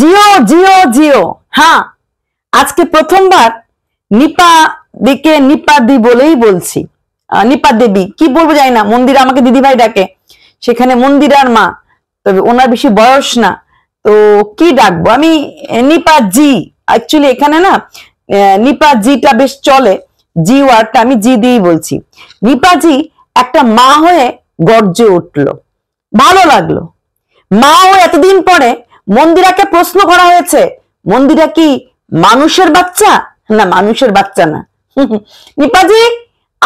জিও জিও জিও হ্যাঁ আজকে প্রথমবার নিপা দিকে নিপা দি বলেই বলছি নিপা দেবী কি বলবো যাই না মন্দির আমাকে দিদিভাই ডাকে সেখানে মন্দিরার মা তবে ওনার বেশি বয়স না তো কি ডাকবো আমি নিপা জি অ্যাকচুয়ালি এখানে না নিপা জিটা বেশ চলে জি ওয়ার্ডটা আমি জি দিয়েই বলছি নিপা জি একটা মা হয়ে গর্জে উঠল ভালো লাগলো মাও এতদিন পরে মন্দিরাকে প্রশ্ন করা হয়েছে মন্দিরা কি মানুষের বাচ্চা না মানুষের বাচ্চা না নিপাজি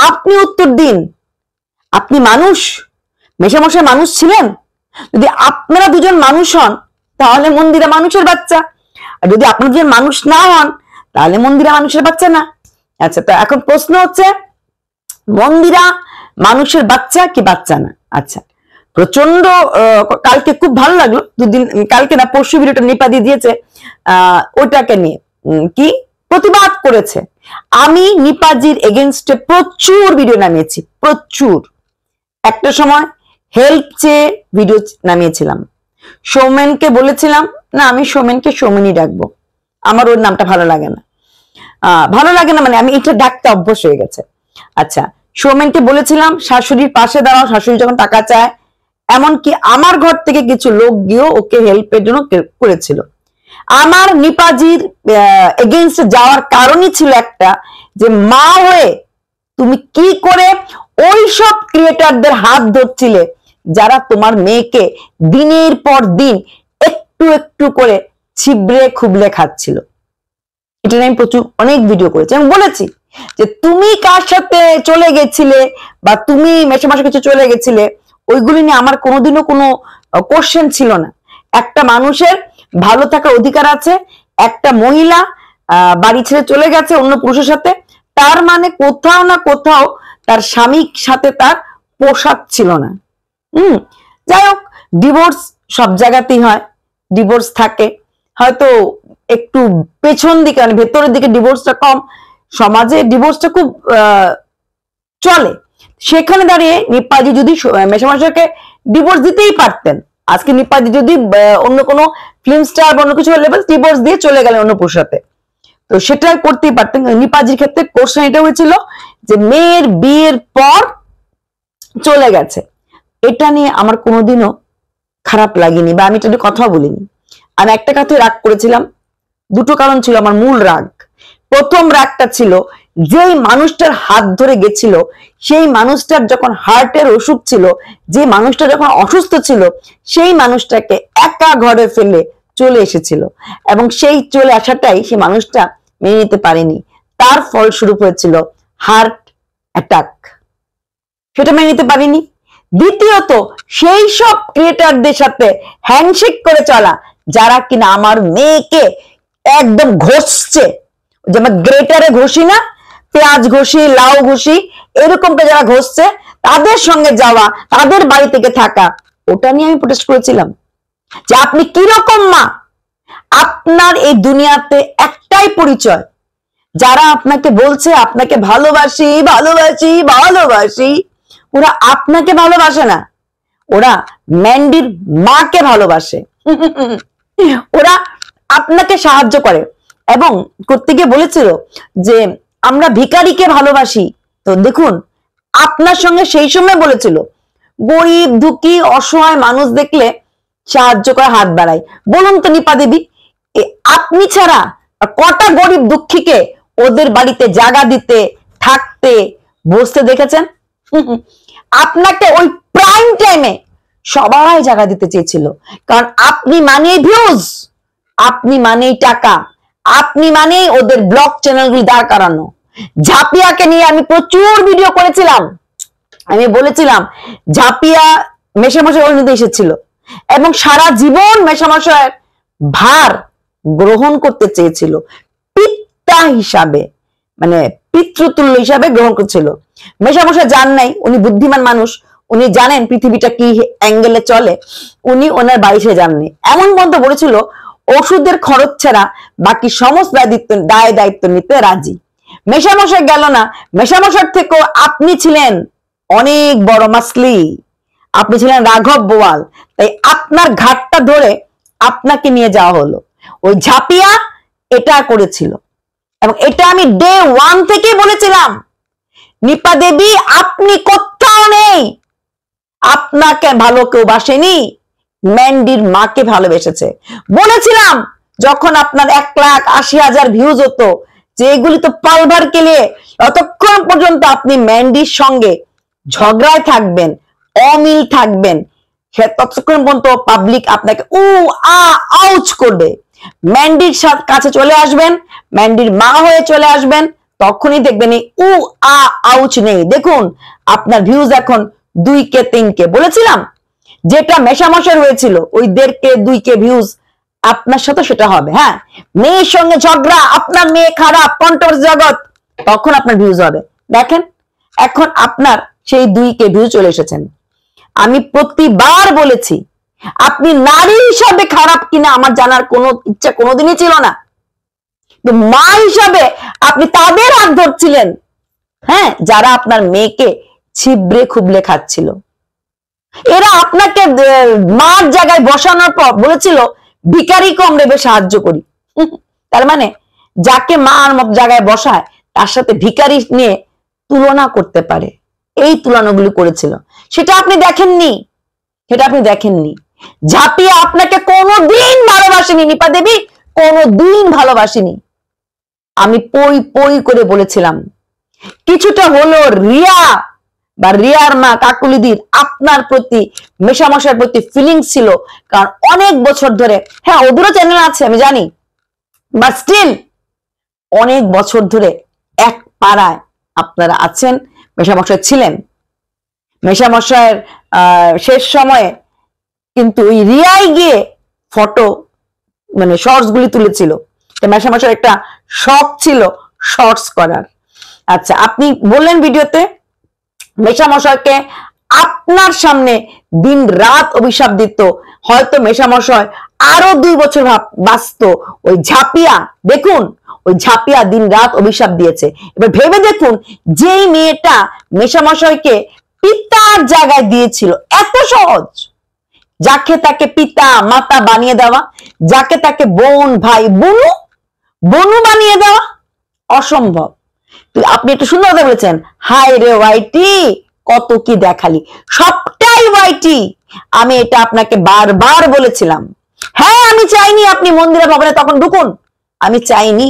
আপনি উত্তর দিন আপনি মানুষ মেশামশাই মানুষ ছিলেন যদি আপনারা দুজন মানুষ হন তাহলে মন্দিরা মানুষের বাচ্চা আর যদি আপনি দুজন মানুষ না হন তাহলে মন্দিরা মানুষের বাচ্চা না আচ্ছা তো এখন প্রশ্ন হচ্ছে মন্দিরা মানুষের বাচ্চা কি বাচ্চা না আচ্ছা প্রচন্ড কালকে খুব ভালো লাগলো দুদিন কালকে না পরশু ভিডিওটা নিপাদি দিয়েছে ওটাকে নিয়ে কি প্রতিবাদ করেছে আমি নিপাজির এগেনস্টে প্রচুর ভিডিও নামিয়েছি প্রচুর একটা সময় হেল্প চেয়ে ভিডিও নামিয়েছিলাম সৌমেনকে বলেছিলাম না আমি সৌমেনকে সৌমেনই ডাকবো আমার ওর নামটা ভালো লাগে না ভালো লাগে না মানে আমি এটা ডাকতে অভ্যস হয়ে গেছে আচ্ছা সৌমেনকে বলেছিলাম শাশুড়ির পাশে দাঁড়াও শাশুড়ি যখন টাকা চায় এমনকি আমার ঘর থেকে কিছু লোক গিয়েও ওকে হেল্পের জন্য করেছিল আমার নিপাজির এগেনস্ট যাওয়ার কারণই ছিল একটা যে মা হয়ে তুমি কি করে ওই সব ক্রিয়েটারদের হাত ধরছিলে যারা তোমার মেয়েকে দিনের পর দিন একটু একটু করে ছিবড়ে খুবলে খাচ্ছিল এটা আমি প্রচুর অনেক ভিডিও করেছি আমি বলেছি যে তুমি কার সাথে চলে গেছিলে বা তুমি মেসে মাসে কিছু চলে গেছিলে ওইগুলি নিয়ে আমার কোনোদিনও কোনো কোশ্চেন ছিল না একটা মানুষের ভালো থাকার অধিকার আছে একটা মহিলা বাড়ি ছেড়ে চলে গেছে অন্য পুরুষের সাথে তার মানে কোথাও না কোথাও তার স্বামীর সাথে তার পোশাক ছিল না হুম যাই হোক ডিভোর্স সব জায়গাতেই হয় ডিভোর্স থাকে হয়তো একটু পেছন দিকে মানে ভেতরের দিকে ডিভোর্সটা কম সমাজে ডিভোর্সটা খুব চলে সেখানে দাঁড়িয়ে নিপাজি যদি মেশামশাইকে ডিভোর্স দিতেই পারতেন আজকে নিপাজি যদি অন্য কোনো ফিল্ম স্টার বা অন্য কিছু লেভেল ডিভোর্স দিয়ে চলে গেলেন অন্য পুরুষাতে তো সেটা করতেই পারতেন নিপাজির ক্ষেত্রে কোশ্চেন এটা হয়েছিল যে মেয়ের বিয়ের পর চলে গেছে এটা নিয়ে আমার কোনোদিনও খারাপ লাগেনি বা আমি এটা কথা বলিনি আমি একটা কথায় রাগ করেছিলাম দুটো কারণ ছিল আমার মূল রাগ প্রথম রাগটা ছিল যেই মানুষটার হাত ধরে গেছিল সেই মানুষটার যখন হার্টের অসুখ ছিল যে মানুষটা যখন অসুস্থ ছিল সেই মানুষটাকে একা ঘরে ফেলে চলে এসেছিল এবং সেই চলে আসাটাই সেই মানুষটা মেনে নিতে পারেনি তার ফলস্বরূপ হয়েছিল হার্ট অ্যাটাক সেটা মেনে নিতে পারিনি দ্বিতীয়ত সেই সব ক্রিয়েটারদের সাথে হ্যান্ডশেক করে চলা যারা কিনা আমার মেয়েকে একদম ঘষছে যেমন গ্রেটারে ঘষি না পেঁয়াজ ঘষি লাউ ঘষি এরকমটা যারা ঘষছে তাদের সঙ্গে যাওয়া তাদের বাড়ি থেকে থাকা ওটা নিয়ে আমি প্রোটেস্ট করেছিলাম যে আপনি কিরকম মা আপনার এই দুনিয়াতে একটাই পরিচয় যারা আপনাকে বলছে আপনাকে ভালোবাসি ভালোবাসি ভালোবাসি ওরা আপনাকে ভালোবাসে না ওরা ম্যান্ডির মাকে ভালোবাসে ওরা আপনাকে সাহায্য করে এবং করতে গিয়ে বলেছিল যে আমরা ভিকারিকে ভালোবাসি তো দেখুন আপনার সঙ্গে সেই সময় বলেছিল গরিব দুঃখী অসহায় মানুষ দেখলে সাহায্য করে হাত বাড়াই বলুন তো নিপা দেবী আপনি ছাড়া কটা গরিব দুঃখীকে ওদের বাড়িতে জাগা দিতে থাকতে বসতে দেখেছেন আপনাকে ওই প্রাইম টাইমে সবাই জায়গা দিতে চেয়েছিল কারণ আপনি মানে ভিউজ আপনি মানেই টাকা আপনি মানে ওদের ব্লগ চ্যানেলগুলি দাঁড় করানো ঝাপিয়াকে নিয়ে আমি প্রচুর ভিডিও করেছিলাম আমি বলেছিলাম ঝাপিয়া মেশামশাই অন্যতে এসেছিল এবং সারা জীবন মেশামশায়ের ভার গ্রহণ করতে চেয়েছিল পিতা হিসাবে মানে পিতৃতুল্য হিসাবে গ্রহণ করছিল মেশামশা জান নাই উনি বুদ্ধিমান মানুষ উনি জানেন পৃথিবীটা কি অ্যাঙ্গেলে চলে উনি ওনার বাড়ি সে জাননি এমন বন্ধ বলেছিল ওষুধের খরচ ছাড়া বাকি সমস্ত দায়িত্ব দায় দায়িত্ব নিতে রাজি মেশামশাই গেল না মেশামশার থেকেও আপনি ছিলেন অনেক বড় মাসলি আপনি ছিলেন রাঘব বোয়াল তাই আপনার ঘাটটা ধরে আপনাকে নিয়ে যাওয়া হলো ওই ঝাপিয়া এটা করেছিল এবং এটা আমি ডে ওয়ান থেকে বলেছিলাম নিপা দেবী আপনি কোথাও নেই আপনাকে ভালো কেউ বাসেনি ম্যান্ডির মাকে ভালোবেসেছে বলেছিলাম যখন আপনার এক লাখ আশি হাজার ভিউজ হতো যে এগুলি তো পালভার নিয়ে ততক্ষণ পর্যন্ত আপনি ম্যান্ডির সঙ্গে ঝগড়ায় থাকবেন অমিল থাকবেন ততক্ষণ পর্যন্ত পাবলিক আপনাকে উ আ আউচ করবে ম্যান্ডির কাছে চলে আসবেন ম্যান্ডির মা হয়ে চলে আসবেন তখনই দেখবেন এই উ আ আউচ নেই দেখুন আপনার ভিউজ এখন দুই কে তিন কে বলেছিলাম যেটা মেশামশের হয়েছিল ওই দেড় কে দুই কে ভিউজ আপনার সাথে সেটা হবে হ্যাঁ মেয়ের সঙ্গে ঝগড়া আপনার মেয়ে খারাপ কন্ট্রোভার্স জগৎ তখন আপনার ভিউজ হবে দেখেন এখন আপনার সেই দুই কে ভিউ চলে এসেছেন আমি প্রতিবার বলেছি আপনি নারী হিসাবে খারাপ কিনা আমার জানার কোনো ইচ্ছা কোনোদিনই ছিল না মা হিসাবে আপনি তাদের হাত ধরছিলেন হ্যাঁ যারা আপনার মেয়েকে ছিবড়ে খুবলে খাচ্ছিল এরা আপনাকে মার জায়গায় বসানোর পর বলেছিল ভিকারি কম দেবে সাহায্য করি তার মানে যাকে মার জায়গায় বসায় তার সাথে ভিকারি নিয়ে তুলনা করতে পারে এই তুলনাগুলি করেছিল সেটা আপনি দেখেননি সেটা আপনি দেখেননি ঝাঁপিয়ে আপনাকে কোনোদিন ভালোবাসেনি নিপা দেবী কোনোদিন ভালোবাসেনি আমি পই পই করে বলেছিলাম কিছুটা হলো রিয়া বা রিয়ার মা কাকুলিদির আপনার প্রতি মেশামশার প্রতি ফিলিং ছিল কারণ অনেক বছর ধরে হ্যাঁ ওদেরও চ্যানেল আছে আমি জানি বা স্টিল অনেক বছর ধরে এক পাড়ায় আপনারা আছেন মেশামশায় ছিলেন মেশামশায়ের শেষ সময়ে কিন্তু ওই রিয়ায় গিয়ে ফটো মানে শর্টস গুলি তুলেছিল মেশামশার একটা শখ ছিল শর্টস করার আচ্ছা আপনি বললেন ভিডিওতে মেশামশাইকে আপনার সামনে দিন রাত অভিশাপ দিত হয়তো মেশামশাই আরো দুই বছর বাঁচত ওই ঝাপিয়া দেখুন ওই ঝাপিয়া দিন রাত অভিশাপ দিয়েছে এবার ভেবে দেখুন যেই মেয়েটা মেশামশাইকে পিতার জায়গায় দিয়েছিল এত সহজ যাকে তাকে পিতা মাতা বানিয়ে দেওয়া যাকে তাকে বোন ভাই বনু বনু বানিয়ে দেওয়া অসম্ভব আপনি একটু সুন্দর কথা বলেছেন হাই রে ওয়াইটি কত কি দেখালি সবটাই ওয়াইটি আমি এটা আপনাকে বারবার বলেছিলাম হ্যাঁ আমি চাইনি আপনি মন্দিরে ভবনে তখন ঢুকুন আমি চাইনি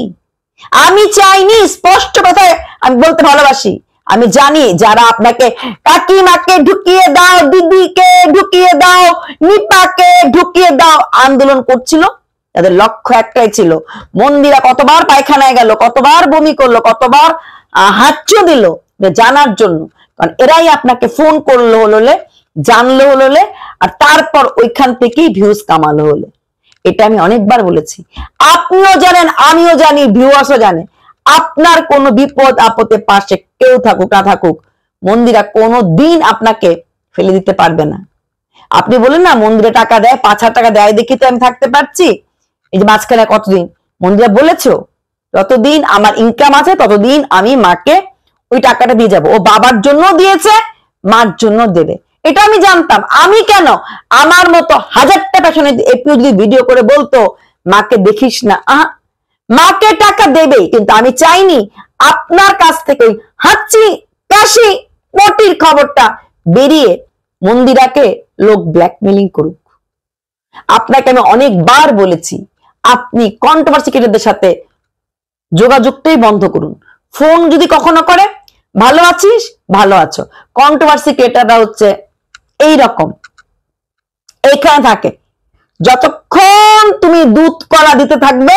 আমি চাইনি স্পষ্ট কথায় আমি বলতে ভালোবাসি আমি জানি যারা আপনাকে কাকিমাকে ঢুকিয়ে দাও দিদিকে ঢুকিয়ে দাও নিপাকে ঢুকিয়ে দাও আন্দোলন করছিল তাদের লক্ষ্য একটাই ছিল মন্দিরা কতবার পায়খানায় গেল কতবার বমি করলো কতবার হাচ্চু দিল জানার জন্য কারণ এরাই আপনাকে ফোন করলো হলো জানলো হলো আর তারপর ওইখান থেকেই ভিউজ কামালো হলে এটা আমি অনেকবার বলেছি আপনিও জানেন আমিও জানি ভিউসও জানে আপনার কোনো বিপদ আপদে পাশে কেউ থাকুক না থাকুক মন্দিরা কোনো দিন আপনাকে ফেলে দিতে পারবে না আপনি বলেন না মন্দিরে টাকা দেয় পাঁচ টাকা দেয় দেখি তো আমি থাকতে পারছি এই যে মাঝখানে কতদিন মন্দিরা বলেছ যতদিন আমার ইনকাম আছে ততদিন আমি মাকে ওই টাকাটা দিয়ে যাব ও বাবার জন্য দিয়েছে মার জন্য দেবে এটা আমি জানতাম আমি কেন আমার মতো হাজারটা পেছনে একটু যদি ভিডিও করে বলতো মাকে দেখিস না আহ মাকে টাকা দেবে কিন্তু আমি চাইনি আপনার কাছ থেকে হাঁচি কাশি পটির খবরটা বেরিয়ে মন্দিরাকে লোক ব্ল্যাকমেলিং করুক আপনাকে আমি অনেকবার বলেছি আপনি কন্ট্রোভার্সি সাথে যোগাযোগটাই বন্ধ করুন ফোন যদি কখনো করে ভালো আছিস ভালো আছো কন্ট্রোভার্সি হচ্ছে এই রকম এখানে থাকে যতক্ষণ তুমি দুধ কলা দিতে থাকবে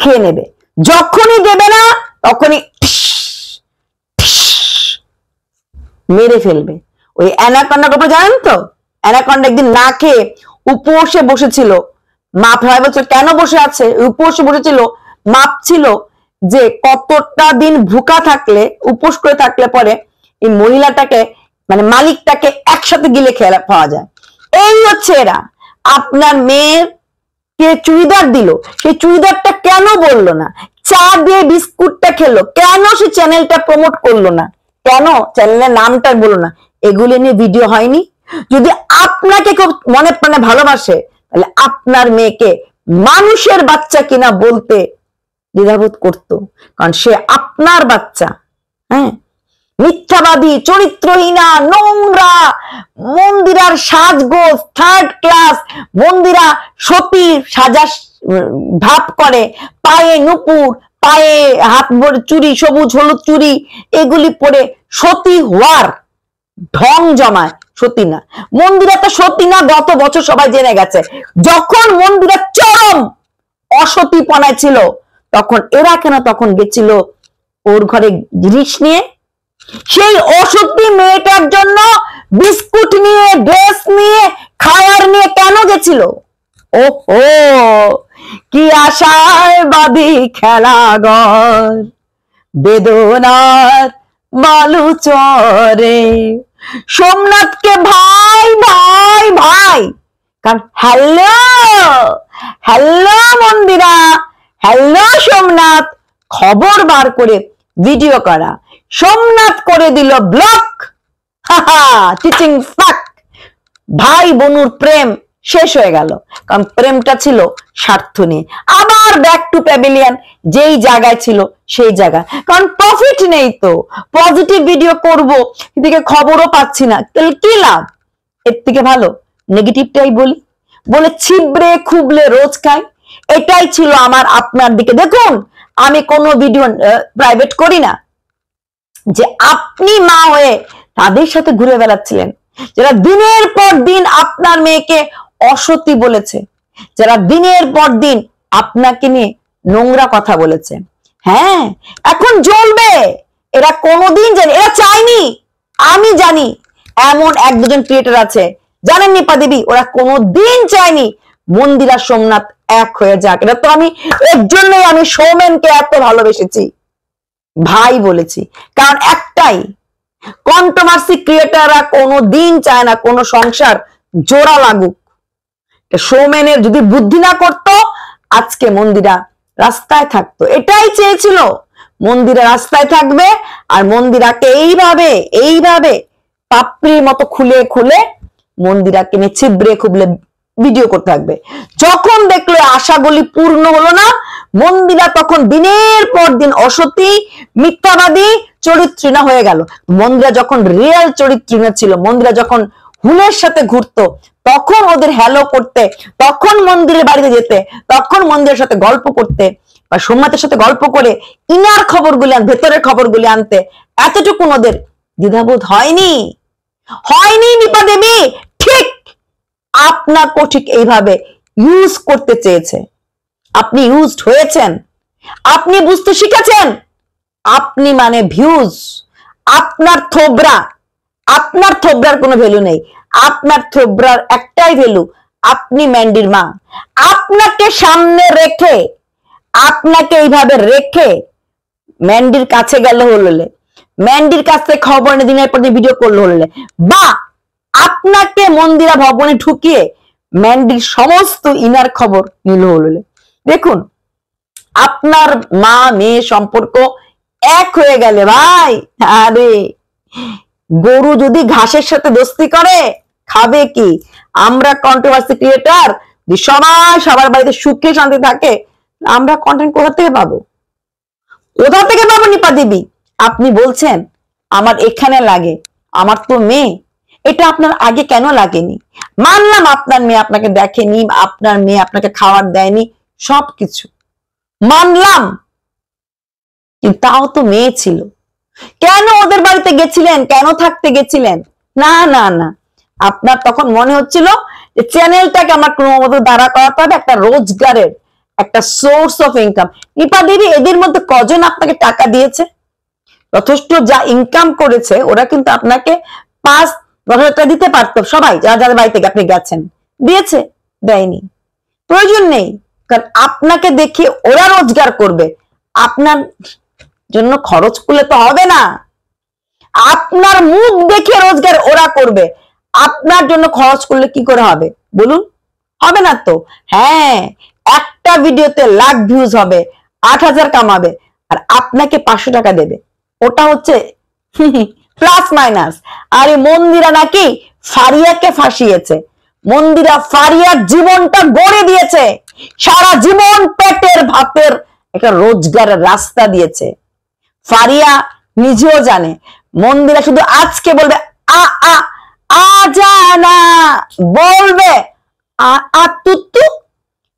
খেয়ে নেবে যখনই দেবে না তখনই মেরে ফেলবে ওই অ্যানাকন্ডার উপর জানেন তো অ্যানাকন্ডা একদিন না খেয়ে উপসে বসেছিল মাপ হয় বছর কেন বসে আছে উপসে বসেছিল মাপ ছিল যে কতটা দিন ভুকা থাকলে উপোস করে থাকলে পরে এই মহিলাটাকে মানে মালিকটাকে একসাথে গিলে খেয়ে পাওয়া যায় এই হচ্ছে এরা আপনার মেয়ের কে চুড়িদার দিল সেই চুড়িদারটা কেন বললো না চা দিয়ে বিস্কুটটা খেলো কেন সে চ্যানেলটা প্রমোট করলো না কেন চ্যানেলের নামটা বললো না এগুলি নিয়ে ভিডিও হয়নি যদি আপনাকে খুব মনে প্রাণে ভালোবাসে তাহলে আপনার মেয়েকে মানুষের বাচ্চা কিনা বলতে দ্বিধাবোধ করত কারণ সে আপনার বাচ্চা হ্যাঁ মিথ্যাবাদী চরিত্রহীনা নোংরা মন্দিরার সাজগোজ থার্ড ক্লাস মন্দিরা সতী সাজা ভাব করে পায়ে নুপুর পায়ে হাত চুরি সবুজ হলুদ চুরি এগুলি পরে সতী হওয়ার ঢং জমায় সত্যি না মন্দিরা তো সত্যি না গত বছর সবাই জেনে গেছে যখন মন্দিরা চরম অসতিপনায় ছিল তখন এরা কেন তখন গেছিল ওর ঘরে জিনিস নিয়ে সেই অসত্যি মেয়েটার জন্য বিস্কুট নিয়ে ড্রেস নিয়ে খাওয়ার নিয়ে কেন গেছিল ওহো কি আশায় খেলা খেলাঘর বেদনার বালু চরে সোমনাথকে ভাই ভাই ভাই কারণ hello hello Mandira hello Somnath খবর বার করে ভিডিও করা সোমনাথ করে দিল ব্লক হা হা টিচিং ফাক ভাই বনুর প্রেম শেষ হয়ে গেল কারণ প্রেমটা ছিল স্বার্থ নিয়ে আবার ব্যাক টু প্যাভিলিয়ান যেই জায়গায় ছিল সেই জায়গা কারণ প্রফিট নেই তো পজিটিভ ভিডিও করব এদিকে খবরও পাচ্ছি না তাহলে কি লাভ এর থেকে ভালো নেগেটিভটাই বলি বলে ছিবড়ে খুবলে রোজ খাই এটাই ছিল আমার আপনার দিকে দেখুন আমি কোনো ভিডিও প্রাইভেট করি না যে আপনি মা হয়ে তাদের সাথে ঘুরে বেড়াচ্ছিলেন যারা দিনের পর দিন আপনার মেয়েকে অসতী বলেছে যারা দিনের পর দিন আপনাকে নিয়ে নোংরা কথা বলেছে হ্যাঁ এখন জ্বলবে এরা কোনোদিন জানে এরা চায়নি আমি জানি এমন এক দুজন ক্রিয়েটার আছে জানেন নিপা দেবী ওরা কোনোদিন চায়নি মন্দিরা সোমনাথ এক হয়ে যাক এটা তো আমি এর জন্যই আমি সৌমেনকে এত ভালোবেসেছি ভাই বলেছি কারণ একটাই কন্ট্রোভার্সি ক্রিয়েটাররা কোনো দিন চায় না কোনো সংসার জোড়া লাগুক সৌমেনের যদি বুদ্ধি না করত আজকে মন্দিরা রাস্তায় থাকতো এটাই চেয়েছিল মন্দিরা রাস্তায় থাকবে আর মন্দিরাকে এইভাবে এইভাবে পাপড়ির মতো খুলে খুলে মন্দিরাকে নিয়ে ছিবড়ে খুবলে ভিডিও করতে থাকবে যখন দেখলো আশাগুলি পূর্ণ হলো না মন্দিরা তখন দিনের পর দিন অসতী মিথ্যাবাদী চরিত্রিনা হয়ে গেল মন্দিরা যখন রিয়েল চরিত্রিনা ছিল মন্দিরা যখন হুলের সাথে ঘুরতো তখন ওদের হ্যালো করতে তখন মন্দিরের বাড়িতে যেতে তখন মন্দিরের সাথে গল্প করতে বা সোমনাথের সাথে গল্প করে ইনার খবরগুলি ভেতরের খবরগুলি আনতে এতটুকু ওদের দ্বিধাবোধ হয়নি হয়নি নিপা দেবী ঠিক আপনাকেও ঠিক এইভাবে ইউজ করতে চেয়েছে আপনি ইউজড হয়েছেন আপনি বুঝতে শিখেছেন আপনি মানে ভিউজ আপনার থোবরা আপনার থোবরার কোনো ভ্যালু নেই আপনার থোবরার একটাই ভ্যালু আপনি ম্যান্ডির মা আপনাকে সামনে রেখে আপনাকে এইভাবে রেখে ম্যান্ডির কাছে গেল হললে ম্যান্ডির কাছে খবর নিয়ে দিনের পর ভিডিও করলো হললে বা আপনাকে মন্দিরা ভবনে ঢুকিয়ে ম্যান্ডির সমস্ত ইনার খবর নিল হললে দেখুন আপনার মা মেয়ে সম্পর্ক এক হয়ে গেলে ভাই আরে গরু যদি ঘাসের সাথে দোস্তি করে খাবে কি আমরা কন্ট্রোভার্সি ক্রিয়েটার সবাই সবার বাড়িতে সুখে শান্তি থাকে আমরা কন্টেন্ট কোথা থেকে পাবো কোথা থেকে পাবো নিপা দেবী আপনি বলছেন আমার এখানে লাগে আমার তো মেয়ে এটা আপনার আগে কেন লাগেনি মানলাম আপনার মেয়ে আপনাকে দেখেনি আপনার মেয়ে আপনাকে খাওয়ার দেয়নি সবকিছু মানলাম তাও তো মেয়ে ছিল কেন ওদের বাড়িতে গেছিলেন কেন থাকতে গেছিলেন না না না আপনার তখন মনে হচ্ছিল যে চ্যানেলটাকে আমার ক্রমত দাঁড়া করাতে হবে একটা রোজগারের একটা সোর্স অফ ইনকাম নিপা দিদি এদের মধ্যে কজন আপনাকে টাকা দিয়েছে যথেষ্ট যা ইনকাম করেছে ওরা কিন্তু আপনাকে পাঁচ টাকা দিতে পারত সবাই যা যাদের বাড়িতে আপনি গেছেন দিয়েছে দেয়নি প্রয়োজন নেই কারণ আপনাকে দেখে ওরা রোজগার করবে আপনার জন্য খরচ করলে তো হবে না আপনার মুখ দেখে রোজগার ওরা করবে আপনার জন্য খরচ করলে কি করে হবে বলুন হবে না তো হ্যাঁ একটা ভিডিওতে লাখ ভিউজ হবে আট হাজার কামাবে আর আপনাকে পাঁচশো টাকা দেবে ওটা হচ্ছে প্লাস মাইনাস আরে মন্দিরা নাকি ফারিয়াকে ফাঁসিয়েছে মন্দিরা ফারিয়ার জীবনটা গড়ে দিয়েছে সারা জীবন পেটের ভাতের একটা রোজগারের রাস্তা দিয়েছে ফারিয়া নিজেও জানে মন্দিরা শুধু আজকে বলবে আ আ আ জানা বলবে আ আ তুতু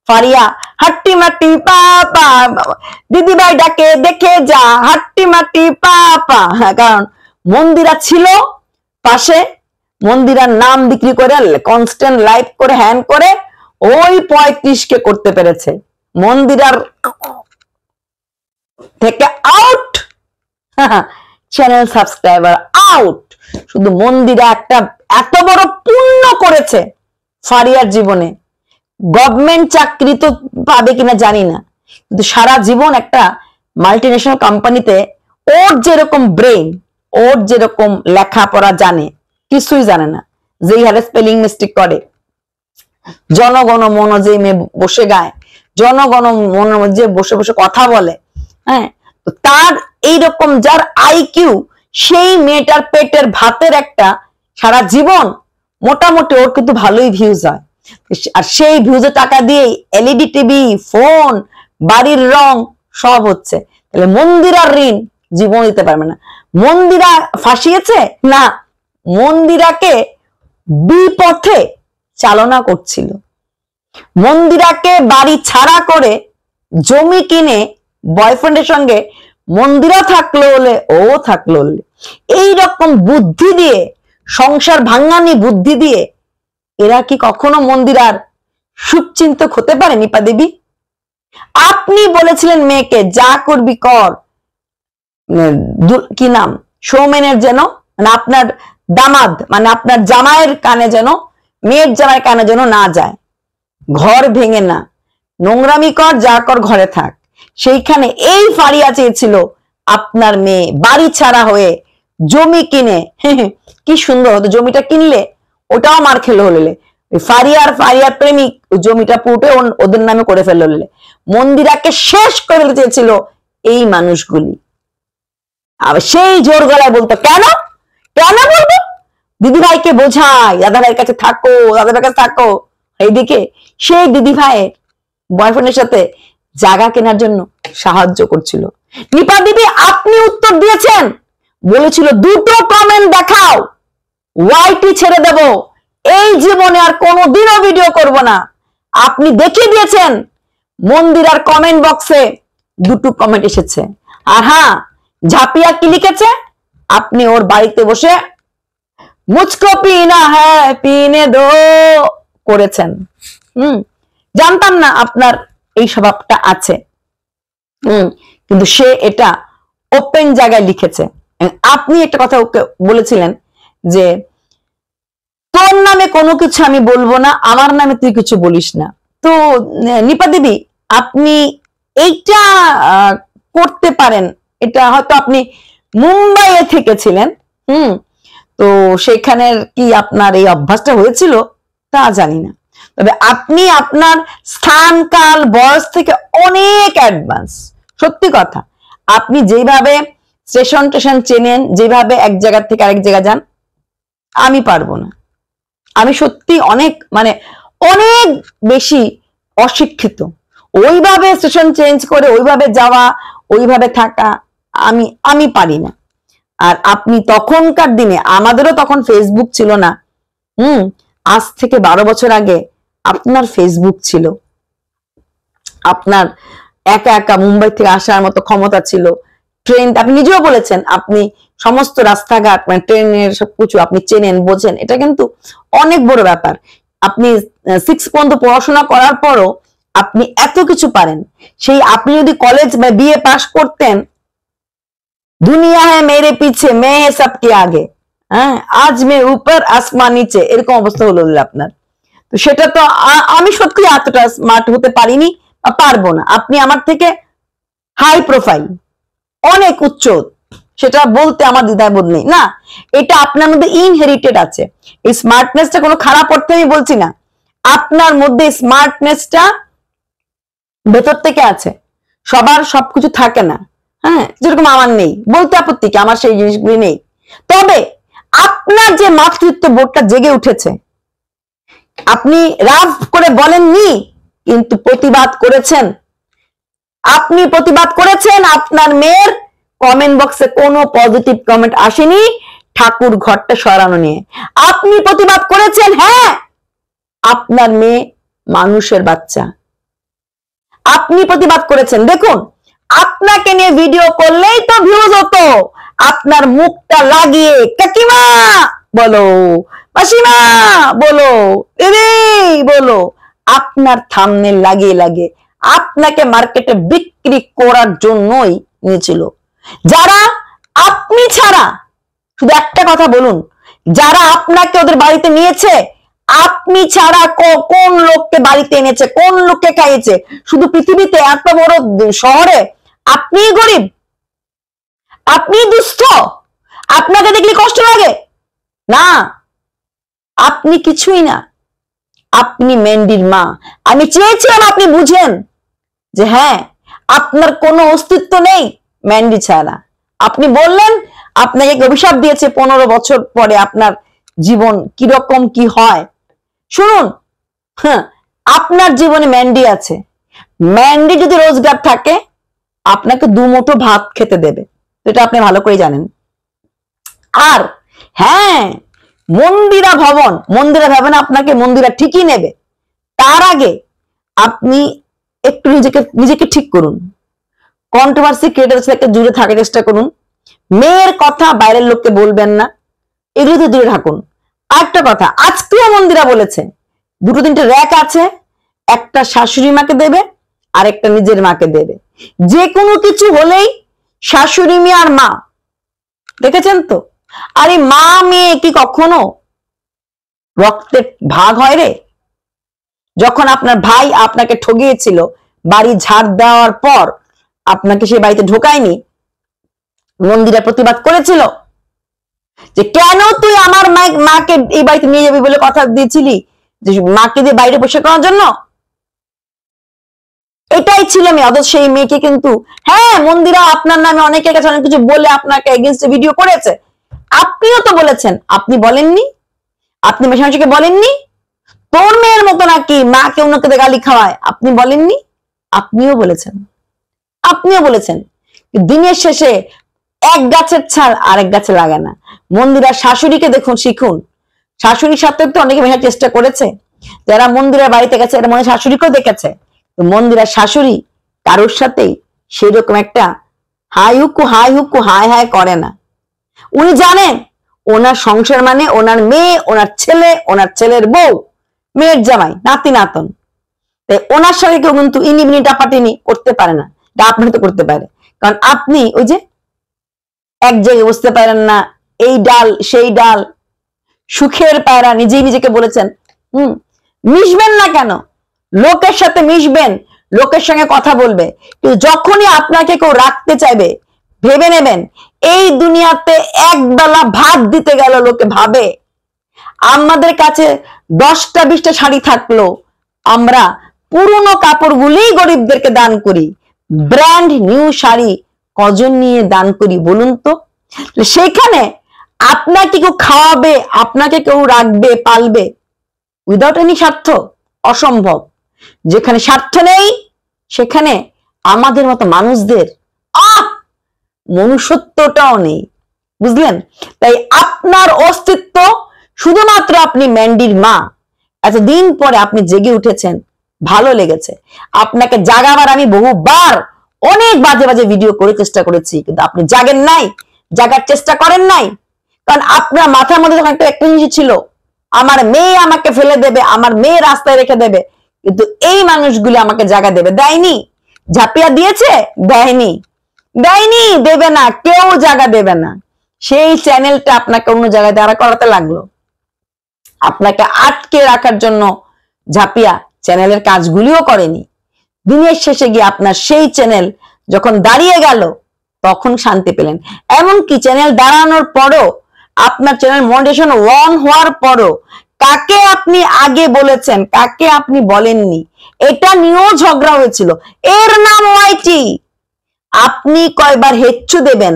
ফারিয়া হাট্টি মাটি পাপা দিদি ভাই ডাকে দেখে যা হাট্টি মাটি পাপা হ্যাঁ, কারণ মন্দিরা ছিল পাশে মন্দিরার নাম বিক্রি করে কনস্ট্যান্ট লাইভ করে হ্যান করে ওই পঁয়ত্রিশকে করতে পেরেছে মন্দিরার থেকে আউট চ্যানেল সাবস্ক্রাইবার আউট শুধু মন্দিরা একটা এত বড় পূর্ণ করেছে ফারিয়ার জীবনে গভর্নমেন্ট চাকরি তো পাবে কিনা জানি না কিন্তু সারা জীবন একটা মাল্টিনেশনাল কোম্পানিতে ওর যেরকম ব্রেন ওর যেরকম লেখাপড়া জানে কিছুই জানে না যেই হারে স্পেলিং মিস্টেক করে জনগণ মন যে মেয়ে বসে গায় জনগণ মন যে বসে বসে কথা বলে হ্যাঁ তার এইরকম যার আইকিউ সেই মেয়েটার পেটের ভাতের একটা সারা জীবন মোটামুটি ওর কিন্তু ভালোই ভিউজ হয় আর সেই ভিউজে টাকা দিয়ে এলইডি টিভি ফোন বাড়ির রং সব হচ্ছে তাহলে মন্দিরার ঋণ জীবন দিতে পারবে না মন্দিরা ফাঁসিয়েছে না মন্দিরাকে বিপথে চালনা করছিল মন্দিরাকে বাড়ি ছাড়া করে জমি কিনে বয়ফ্রেন্ডের সঙ্গে মন্দিরও থাকলো হলে ও থাকলো হলে রকম বুদ্ধি দিয়ে সংসার ভাঙ্গানি বুদ্ধি দিয়ে এরা কি কখনো মন্দিরার সুচিন্তক হতে পারে নিপা দেবী আপনি বলেছিলেন মেয়েকে যা করবি কর মানে, কি নাম সৌমেনের যেন মানে আপনার দামাদ মানে আপনার জামাইয়ের কানে যেন মেয়ের জামাইয়ের কানে যেন না যায় ঘর ভেঙে না নোংরামি কর যা কর ঘরে থাক সেইখানে এই ফারিয়া চেয়েছিল আপনার মেয়ে বাড়ি ছাড়া হয়ে জমি কিনে হ্যাঁ, হ্যাঁ, কি সুন্দর হতো জমিটা কিনলে ওটাও মার খেলো হলে ফারিয়ার ফারিয়ার প্রেমিক জমিটা পুটে ওদের নামে করে ফেললো হলে মন্দিরাকে শেষ করে চেয়েছিল এই মানুষগুলি আবার সেই জোর গলায় বলতো কেন কেন বলবো দিদি ভাইকে বোঝাই দাদা ভাইয়ের কাছে থাকো দাদা ভাইয়ের কাছে থাকো এইদিকে সেই দিদি ভাইয়ের বয়ফ্রেন্ডের সাথে জায়গা কেনার জন্য সাহায্য করছিল নিপা দিদি আপনি উত্তর দিয়েছেন বলেছিল দুটো কমেন্ট দেখাও ওয়াইটি ছেড়ে দেব এই জীবনে আর কোনোদিনও ভিডিও করব না আপনি দেখিয়ে দিয়েছেন মন্দির আর কমেন্ট বক্সে দুটো কমেন্ট এসেছে আর হ্যাঁ ঝাপিয়া কি লিখেছে আপনি ওর বাড়িতে বসে মুচকো পিনা হ্যাঁ পিনে দো করেছেন হুম জানতাম না আপনার এই স্বভাবটা আছে হম কিন্তু সে এটা ওপেন জায়গায় লিখেছে আপনি একটা কথা ওকে বলেছিলেন যে তোর নামে কোনো কিছু আমি বলবো না আমার নামে তুই কিছু বলিস না তো নিপা দেবী আপনি এইটা করতে পারেন এটা হয়তো আপনি মুম্বাইয়ে থেকেছিলেন হুম তো সেখানের কি আপনার এই অভ্যাসটা হয়েছিল তা জানি না তবে আপনি আপনার স্থান কাল বয়স থেকে অনেক অ্যাডভান্স সত্যি কথা আপনি যেভাবে স্টেশন টেশন চেনেন যেভাবে এক জায়গা থেকে আরেক জায়গা যান আমি পারবো না আমি সত্যি অনেক মানে অনেক বেশি অশিক্ষিত ওইভাবে স্টেশন চেঞ্জ করে ওইভাবে যাওয়া ওইভাবে থাকা আমি আমি পারি না আর আপনি তখনকার দিনে আমাদেরও তখন ফেসবুক ছিল না হুম আজ থেকে বারো বছর আগে আপনার ফেসবুক ছিল আপনার একা একা মুম্বাই থেকে আসার মতো ক্ষমতা ছিল ট্রেন আপনি নিজেও বলেছেন আপনি সমস্ত রাস্তাঘাট মানে ট্রেনের সবকিছু আপনি চেনেন বোঝেন এটা কিন্তু অনেক বড় ব্যাপার আপনি সিক্স পর্যন্ত পড়াশোনা করার পরও আপনি এত কিছু পারেন সেই আপনি যদি কলেজ বা বিএ পাশ করতেন দুনিয়া হ্যাঁ মেরে পিছে মেয়ে সবকে আগে হ্যাঁ আজ মেয়ে উপর আসমা নিচে এরকম অবস্থা হলো আপনার তো সেটা তো আমি সত্যি এতটা স্মার্ট হতে পারিনি পারবো না আপনি আমার থেকে হাই প্রোফাইল অনেক উচ্চ সেটা বলতে আমার দ্বিধায় বোধ নেই না এটা আপনার মধ্যে ইনহেরিটেড আছে এই স্মার্টনেসটা কোনো খারাপ অর্থে আমি বলছি না আপনার মধ্যে স্মার্টনেসটা ভেতর থেকে আছে সবার সবকিছু থাকে না হ্যাঁ যেরকম আমার নেই বলতে আপত্তি কি আমার সেই জিনিসগুলি নেই তবে আপনার যে মাতৃত্ব বোধটা জেগে উঠেছে আপনি রাফ করে বলেননি কিন্তু প্রতিবাদ করেছেন আপনি প্রতিবাদ করেছেন আপনার মেয়ের কমেন্ট বক্সে কোনো পজিটিভ কমেন্ট আসেনি ঠাকুর ঘরটা সরানো নিয়ে আপনি প্রতিবাদ করেছেন হ্যাঁ আপনার মেয়ে মানুষের বাচ্চা আপনি প্রতিবাদ করেছেন দেখুন আপনাকে নিয়ে ভিডিও করলেই তো ভিউজ হতো আপনার মুখটা লাগিয়ে কাকিমা বলো মাসিমা বলো এরে বলো আপনার থামনে লাগিয়ে লাগে আপনাকে মার্কেটে বিক্রি করার জন্যই নিয়েছিল যারা আপনি ছাড়া শুধু একটা কথা বলুন যারা আপনাকে ওদের বাড়িতে নিয়েছে আপনি ছাড়া কোন লোককে বাড়িতে এনেছে কোন লোককে খাইয়েছে শুধু পৃথিবীতে এত বড় শহরে আপনি গরিব আপনি দুস্থ আপনাকে দেখলে কষ্ট লাগে না আপনি কিছুই না আপনি মেন্ডির মা আমি চেয়েছিলাম আপনি বুঝেন যে হ্যাঁ আপনার কোনো অস্তিত্ব নেই ম্যান্ডি ছাড়া আপনি বললেন আপনাকে অভিশাপ দিয়েছে পনেরো বছর পরে আপনার জীবন কিরকম কি হয় শুনুন হ্যাঁ আপনার জীবনে ম্যান্ডি আছে ম্যান্ডি যদি রোজগার থাকে আপনাকে দুমুঠো ভাত খেতে দেবে এটা আপনি ভালো করে জানেন আর হ্যাঁ মন্দিরা ভবন মন্দিরা ভবনে আপনাকে মন্দিরা ঠিকই নেবে তার আগে আপনি একটু নিজেকে নিজেকে ঠিক করুন কন্ট্রোভার্সি ক্রিয়েটার থেকে জুড়ে থাকার চেষ্টা করুন মেয়ের কথা বাইরের লোককে বলবেন না এগুলোতে দূরে থাকুন আরেকটা কথা আজকেও মন্দিরা বলেছে দুটো তিনটে র্যাক আছে একটা শাশুড়ি মাকে দেবে আর একটা নিজের মাকে দেবে যে কোনো কিছু হলেই শাশুড়ি মেয়ে আর মা দেখেছেন তো আরে মা মেয়ে কি কখনো রক্তের ভাগ হয় রে যখন আপনার ভাই আপনাকে ঠগিয়েছিল বাড়ি ঝাড় দেওয়ার পর আপনাকে সে বাড়িতে ঢোকায়নি মন্দিরে প্রতিবাদ করেছিল যে কেন তুই আমার মাকে এই বাড়িতে নিয়ে যাবি বলে কথা দিয়েছিলি যে মাকে দিয়ে বাইরে বসে করার জন্য এটাই ছিল মেয়ে অথচ সেই মেয়েকে কিন্তু হ্যাঁ মন্দিরা আপনার নামে অনেকের কাছে অনেক কিছু বলে আপনাকে এগেনস্টে ভিডিও করেছে আপনিও তো বলেছেন আপনি বলেননি আপনি মেশামাশিকে বলেননি তোর মেয়ের মতো নাকি মাকে অন্যকে গালি খাওয়ায় আপনি বলেননি আপনিও বলেছেন আপনিও বলেছেন দিনের শেষে এক গাছের ছাল আরেক গাছে লাগে না মন্দিরার শাশুড়িকে দেখুন শিখুন শাশুড়ির সাথে তো অনেকে মেশার চেষ্টা করেছে যারা মন্দিরের বাড়িতে গেছে এরা মনে শাশুড়িকেও দেখেছে মন্দিরের শাশুড়ি কারোর সাথেই সেরকম একটা হাই হুকু হাই হুকু হাই হাই করে না উনি জানেন ওনার সংসার মানে ওনার মেয়ে ওনার ছেলে ওনার ছেলের বউ মেয়ের জামাই নাতি নাতন তাই ওনার সঙ্গে কেউ কিন্তু ইনি মিনি টাপাটিনি করতে পারে না এটা আপনি তো করতে পারে কারণ আপনি ওই যে এক জায়গায় বসতে পারেন না এই ডাল সেই ডাল সুখের পায়রা নিজেই নিজেকে বলেছেন হুম মিশবেন না কেন লোকের সাথে মিশবেন লোকের সঙ্গে কথা বলবে কিন্তু যখনই আপনাকে কেউ রাখতে চাইবে ভেবে নেবেন এই দুনিয়াতে একবেলা ভাত দিতে গেল লোকে ভাবে আমাদের কাছে দশটা বিশটা শাড়ি থাকলো আমরা পুরনো কাপড়গুলি গরিবদেরকে দান করি ব্র্যান্ড নিউ শাড়ি কজন নিয়ে দান করি বলুন তো সেখানে আপনাকে কেউ খাওয়াবে আপনাকে কেউ রাখবে পালবে উইদাউট এনি স্বার্থ অসম্ভব যেখানে স্বার্থ নেই সেখানে আমাদের মতো মানুষদের আহ মনুষ্যত্বটাও নেই বুঝলেন তাই আপনার অস্তিত্ব শুধুমাত্র আপনি ম্যান্ডির মা এতদিন পরে আপনি জেগে উঠেছেন ভালো লেগেছে আপনাকে জাগাবার আমি বহুবার অনেক বাজে বাজে ভিডিও করে চেষ্টা করেছি কিন্তু আপনি জাগেন নাই জাগার চেষ্টা করেন নাই কারণ আপনার মাথার মধ্যে যখন একটা একটা জিনিস ছিল আমার মেয়ে আমাকে ফেলে দেবে আমার মেয়ে রাস্তায় রেখে দেবে কিন্তু এই মানুষগুলি আমাকে জায়গা দেবে দেয়নি ঝাঁপিয়া দিয়েছে দেয়নি দেয়নি দেবে না কেউ জায়গা দেবে না সেই চ্যানেলটা আপনাকে অন্য জায়গায় দাঁড়া করাতে লাগলো আপনাকে আটকে রাখার জন্য ঝাপিয়া চ্যানেলের কাজগুলিও করেনি দিনের শেষে গিয়ে আপনার সেই চ্যানেল যখন দাঁড়িয়ে গেল তখন শান্তি পেলেন এমন কি চ্যানেল দাঁড়ানোর পরও আপনার চ্যানেল মডেশন ওয়ান হওয়ার পরও কাকে আপনি আগে বলেছেন কাকে আপনি বলেননি এটা নিয়েও ঝগড়া হয়েছিল এর নাম ওয়াইটি আপনি কয়বার হেচ্ছু দেবেন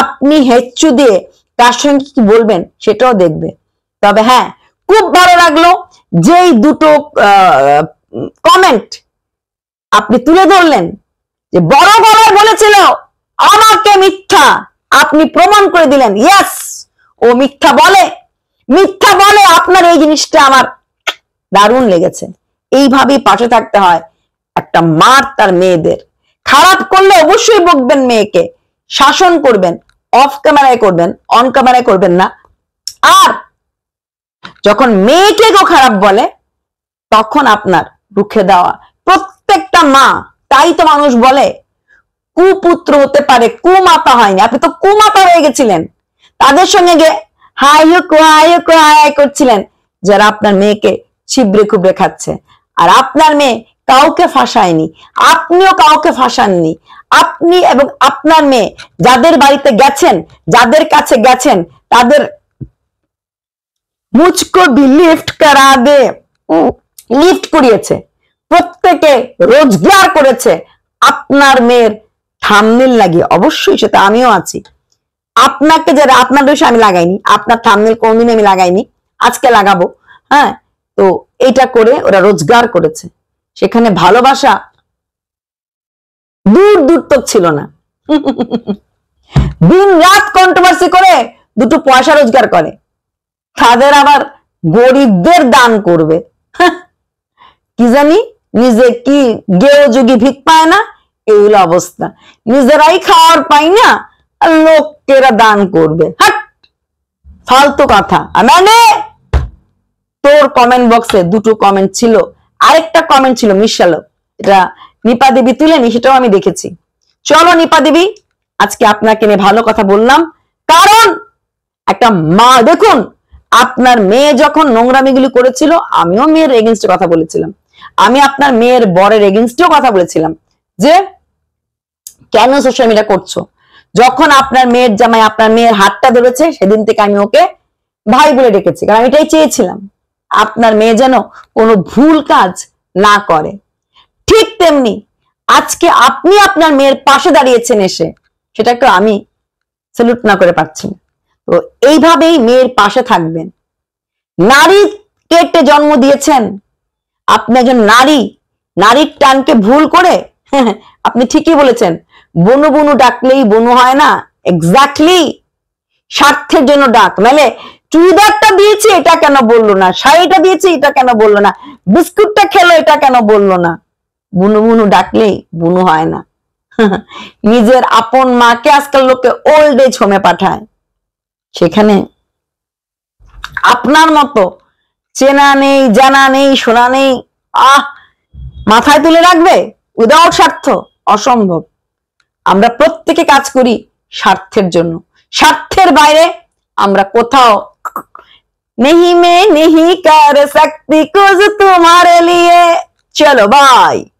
আপনি হেচ্ছু দিয়ে তার সঙ্গে কি বলবেন সেটাও দেখবে তবে হ্যাঁ খুব ভালো লাগলো যেই দুটো কমেন্ট আপনি তুলে ধরলেন যে বড় বড় বলেছিল আমাকে মিথ্যা আপনি প্রমাণ করে দিলেন ইয়াস ও মিথ্যা বলে মিথ্যা বলে আপনার এই জিনিসটা আমার দারুণ লেগেছে এইভাবেই পাশে থাকতে হয় একটা মার তার মেয়েদের খারাপ করলে অবশ্যই বকবেন মেয়েকে শাসন করবেন অফ ক্যামেরায় করবেন অন ক্যামেরায় করবেন না আর যখন মেয়েকে কেউ খারাপ বলে তখন আপনার রুখে দেওয়া প্রত্যেকটা মা তাই তো মানুষ বলে কুপুত্র হতে পারে কুমাতা হয়নি আপনি তো কুমাতা হয়ে গেছিলেন তাদের সঙ্গে গে হাই কু হাই কু হাই করছিলেন যারা আপনার মেয়েকে ছিবড়ে খুবড়ে খাচ্ছে আর আপনার মেয়ে কাউকে ফাঁসায়নি আপনিও কাউকে ফাঁসাননি আপনি এবং আপনার মেয়ে যাদের বাড়িতে গেছেন যাদের কাছে গেছেন তাদের মুচকো লিফট করা দে লিফট করিয়েছে প্রত্যেকে রোজগার করেছে আপনার মেয়ের থামনেল লাগিয়ে অবশ্যই সেটা আমিও আছি আপনাকে যারা আপনার দোষে আমি লাগাইনি আপনার থামনেল কোনদিন আমি লাগাইনি আজকে লাগাবো হ্যাঁ তো এটা করে ওরা রোজগার করেছে সেখানে ভালোবাসা দূর দূর তো ছিল না দিন রাত কন্ট্রোভার্সি করে দুটো পয়সা রোজগার করে তাদের আবার গরিবদের দান করবে কি জানি নিজে কি গেও যুগি ভিক পায় না এই হলো অবস্থা নিজেরাই খাওয়ার পাই না লোকেরা দান করবে হাট ফালতু কথা মানে তোর কমেন্ট বক্সে দুটো কমেন্ট ছিল আরেকটা কমেন্ট ছিল মিশালো এটা নিপা দেবী তুলেনি সেটাও আমি দেখেছি চলো নিপা দেবী আজকে আপনাকে নিয়ে ভালো কথা বললাম কারণ একটা মা দেখুন আপনার মেয়ে যখন নোংরামিগুলি করেছিল আমিও মেয়ের এগেনস্টে কথা বলেছিলাম আমি আপনার মেয়ের বরের এগেনস্টেও কথা বলেছিলাম যে কেন সোশ্যাল মিডিয়া করছো যখন আপনার মেয়ের জামাই আপনার মেয়ের হাতটা ধরেছে সেদিন থেকে আমি ওকে ভাই বলে ডেকেছি কারণ আমি এটাই চেয়েছিলাম আপনার মেয়ে যেন কোনো ভুল কাজ না করে ঠিক তেমনি আজকে আপনি আপনার মেয়ের পাশে দাঁড়িয়েছেন এসে সেটাকে আমি সেলুট না করে পাচ্ছি তো এইভাবেই মেয়ের পাশে থাকবেন নারী কেটে জন্ম দিয়েছেন আপনি একজন নারী নারীর টানকে ভুল করে আপনি ঠিকই বলেছেন বনু বনু ডাকলেই বনু হয় না এক্স্যাক্টলি স্বার্থের জন্য ডাক মানে চুড়িদারটা দিয়েছি এটা কেন বললো না শাড়িটা দিয়েছি এটা কেন বললো না বিস্কুটটা খেলো এটা কেন বললো না বুনু বুনু ডাকলে বুনু হয় না নিজের আপন মাকে আজকাল লোকে ওল্ড এজ হোমে পাঠায় সেখানে আপনার মতো চেনা নেই জানা নেই শোনা নেই আহ মাথায় তুলে রাখবে উদাহর স্বার্থ অসম্ভব আমরা প্রত্যেকে কাজ করি স্বার্থের জন্য স্বার্থের বাইরে আমরা কোথাও नहीं मैं नहीं कर सकती कुछ तुम्हारे लिए चलो बाय